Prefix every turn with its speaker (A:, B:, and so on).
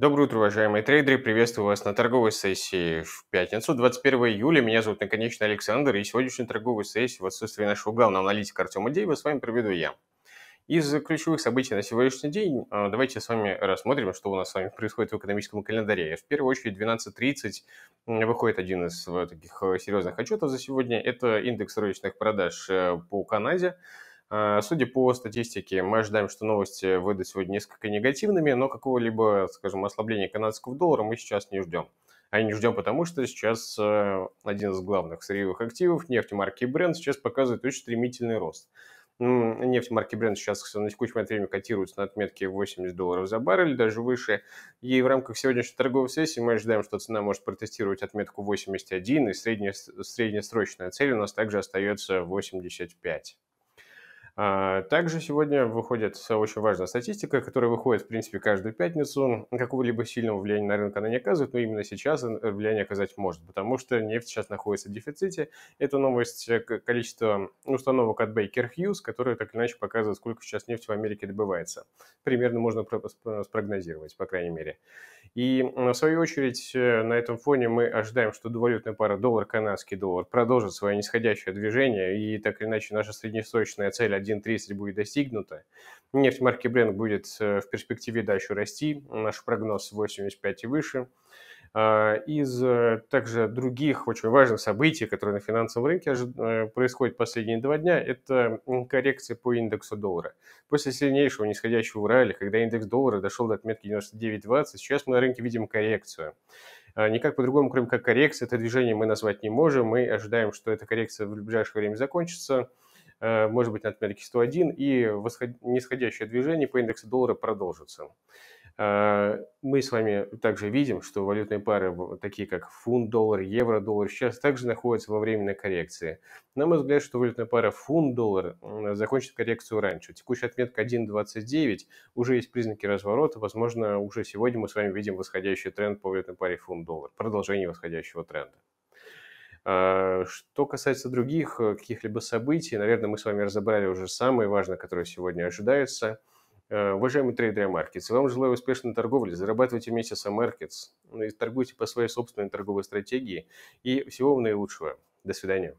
A: Доброе утро, уважаемые трейдеры. Приветствую вас на торговой сессии в пятницу, 21 июля. Меня зовут наконечно Александр, и сегодняшнюю торговую сессию в отсутствии нашего главного аналитика Артема Деева с вами проведу я. Из ключевых событий на сегодняшний день а, давайте с вами рассмотрим, что у нас с вами происходит в экономическом календаре. В первую очередь 12.30 выходит один из э, таких э, серьезных отчетов за сегодня. Это индекс розничных продаж э, по Канаде. А, судя по статистике, мы ожидаем, что новости выйдут сегодня несколько негативными, но какого-либо, скажем, ослабления канадского доллара мы сейчас не ждем. А не ждем, потому что сейчас э, один из главных сырьевых активов, нефть марки Brent, сейчас показывает очень стремительный рост. Нефть марки Brent сейчас на текущее времени котируется на отметке 80 долларов за баррель, даже выше. И в рамках сегодняшней торговой сессии мы ожидаем, что цена может протестировать отметку 81, и средняя, среднесрочная цель у нас также остается 85. А, также сегодня выходит очень важная статистика, которая выходит, в принципе, каждую пятницу. Какого-либо сильного влияния на рынок она не оказывает, но именно сейчас э, влияние оказать может, потому что нефть сейчас находится в дефиците. Это новость э, количества установок от Baker Hughes, которые так или иначе показывают, сколько сейчас нефти в Америке добывается. Примерно можно э, спрогнозировать, по крайней мере. И в свою очередь на этом фоне мы ожидаем, что довалютная пара доллар-канадский доллар продолжит свое нисходящее движение, и так или иначе наша среднесрочная цель 1.30 будет достигнуто, Нефть марки Brent будет э, в перспективе дальше расти. Наш прогноз 85 и выше. А, из э, также других очень важных событий, которые на финансовом рынке э, происходят последние два дня, это коррекция по индексу доллара. После сильнейшего нисходящего ралли, когда индекс доллара дошел до отметки 99.20, сейчас мы на рынке видим коррекцию. А, никак по-другому, кроме как коррекция, это движение мы назвать не можем. Мы ожидаем, что эта коррекция в ближайшее время закончится. Э, может быть, на отметки 101, и восход... нисходящее движение по индексу доллара продолжится. Э, мы с вами также видим, что валютные пары, такие как фунт-доллар, евро-доллар, сейчас также находятся во временной коррекции. На мой взгляд, что валютная пара фунт-доллар закончит коррекцию раньше. Текущая отметка 1.29, уже есть признаки разворота. Возможно, уже сегодня мы с вами видим восходящий тренд по валютной паре фунт-доллар, продолжение восходящего тренда. А, что касается других э, каких-либо событий, наверное, мы с вами разобрали уже самое важное, которое сегодня ожидается. Э, уважаемые трейдеры Markets, вам желаю успешной торговли, зарабатывайте вместе с Markets, ну торгуйте по своей собственной торговой стратегии и всего вам наилучшего. До свидания.